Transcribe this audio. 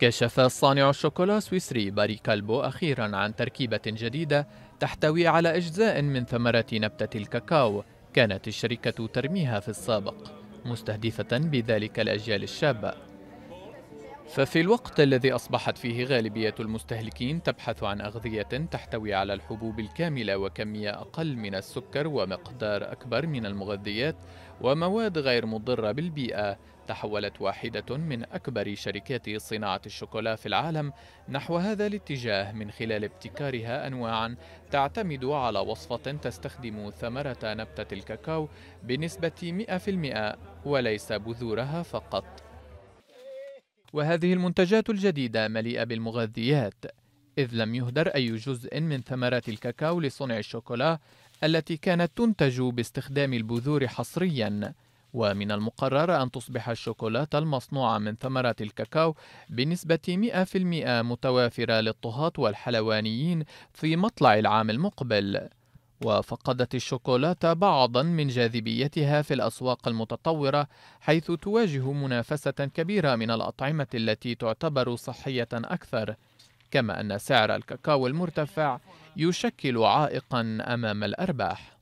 كشف صانع الشوكولا السويسري باري كالبو أخيرا عن تركيبة جديدة تحتوي على أجزاء من ثمرة نبتة الكاكاو كانت الشركة ترميها في السابق مستهدفة بذلك الأجيال الشابة ففي الوقت الذي أصبحت فيه غالبية المستهلكين تبحث عن أغذية تحتوي على الحبوب الكاملة وكمية أقل من السكر ومقدار أكبر من المغذيات ومواد غير مضرة بالبيئة تحولت واحدة من أكبر شركات صناعة الشوكولا في العالم نحو هذا الاتجاه من خلال ابتكارها أنواعا تعتمد على وصفة تستخدم ثمرة نبتة الكاكاو بنسبة 100% وليس بذورها فقط وهذه المنتجات الجديدة مليئة بالمغذيات إذ لم يهدر أي جزء من ثمرات الكاكاو لصنع الشوكولا التي كانت تنتج باستخدام البذور حصريا ومن المقرر أن تصبح الشوكولاتة المصنوعة من ثمرات الكاكاو بنسبة 100% متوافرة للطهاة والحلوانيين في مطلع العام المقبل وفقدت الشوكولاتة بعضا من جاذبيتها في الأسواق المتطورة حيث تواجه منافسة كبيرة من الأطعمة التي تعتبر صحية أكثر كما أن سعر الكاكاو المرتفع يشكل عائقا أمام الأرباح